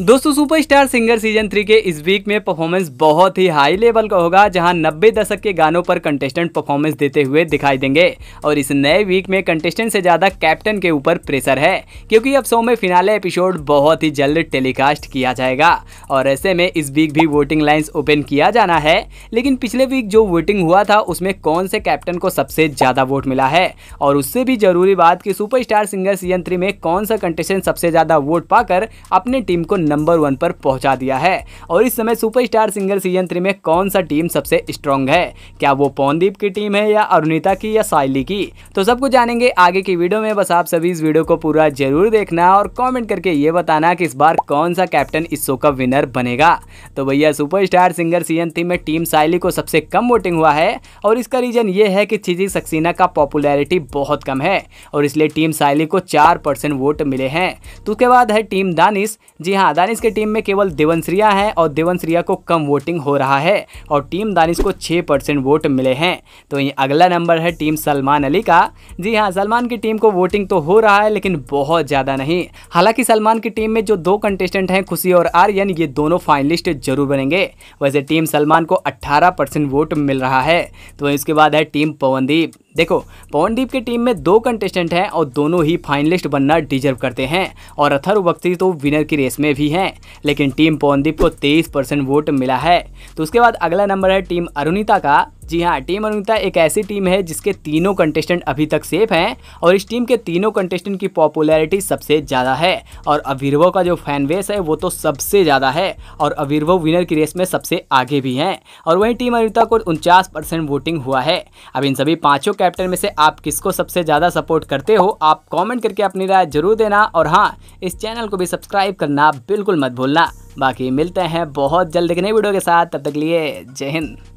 दोस्तों superstar singer season three के इस वीक में परफॉर्मेंस बहुत ही हाई लेवल का होगा जहां नब्बे दशक के गानों पर कंटेस्टेंट परफॉर्मेंस देते हुए दिखाई देंगे और इस नए वीक में कंटेस्टेंट से ज़्यादा कैप्टन के ऊपर प्रेशर है क्योंकि अब शो में फिनाले एपिसोड बहुत ही जल्द टेलीकास्ट किया जाएगा और ऐसे में इस वीक भी वोटिंग लाइन्स ओपन किया जाना है लेकिन पिछले वीक जो वोटिंग हुआ था उसमें कौन से कैप्टन को सबसे ज़्यादा वोट मिला है और उससे भी जरूरी बात की सुपर सिंगर सीजन थ्री में कौन सा कंटेस्टेंट सबसे ज़्यादा वोट पाकर अपने टीम को नंबर वन पर पहुंचा दिया है और इस समय सुपरस्टार सिंगर सीजन थ्री में कौन सा टीम सबसे स्ट्रॉन्ग है क्या वो पौनदीप की टीम है या अरुणिता की या साइली की तो सब कुछ जानेंगे आगे की वीडियो में बस आप सभी इस वीडियो को पूरा जरूर देखना और कॉमेंट करके ये बताना कि इस बार कौन सा कैप्टन इस शो का विनर बनेगा तो भैया सुपरस्टार सिंगर सीजन थ्री में टीम साइली को सबसे कम वोटिंग हुआ है और इसका रीजन ये है कि छिजी सक्सेना का पॉपुलैरिटी बहुत कम है और इसलिए टीम साइली को चार परसेंट वोट मिले हैं तो उसके बाद है टीम दानिश जी हाँ दानिश की टीम में केवल देवंश्रिया है और देवंश्रिया को कम वोटिंग हो रहा है और टीम दानिश को छः परसेंट वोट मिले हैं तो ये अगला नंबर है टीम सलमान अली का जी हाँ सलमान की टीम को वोटिंग तो हो रहा है लेकिन बहुत ज़्यादा नहीं हालांकि सलमान की टीम में जो दो कंटेस्टेंट हैं खुशी और आर्यन ये दोनों फाइनलिस्ट जरूर बनेंगे वैसे टीम सलमान को अट्ठारह परसेंट वोट मिल रहा है तो इसके बाद है टीम पवनदीप देखो पवनदीप की टीम में दो कंटेस्टेंट हैं और दोनों ही फाइनलिस्ट बनना डिजर्व करते हैं और अथर बख्ती तो विनर की रेस में भी हैं लेकिन टीम पवनदीप को 23 परसेंट वोट मिला है तो उसके बाद अगला नंबर है टीम अरुणिता का जी हाँ टीम अनुता एक ऐसी टीम है जिसके तीनों कंटेस्टेंट अभी तक सेफ हैं और इस टीम के तीनों कंटेस्टेंट की पॉपुलैरिटी सबसे ज़्यादा है और अवीरवो का जो फैन बेस है वो तो सबसे ज़्यादा है और अवीरवो विनर की रेस में सबसे आगे भी हैं और वहीं टीम अनुता को उनचास वोटिंग हुआ है अब इन सभी पाँचों कैप्टन में से आप किसको सबसे ज़्यादा सपोर्ट करते हो आप कॉमेंट करके अपनी राय जरूर देना और हाँ इस चैनल को भी सब्सक्राइब करना बिल्कुल मत भूलना बाकी मिलते हैं बहुत जल्द एक वीडियो के साथ तब तक लिए जय हिंद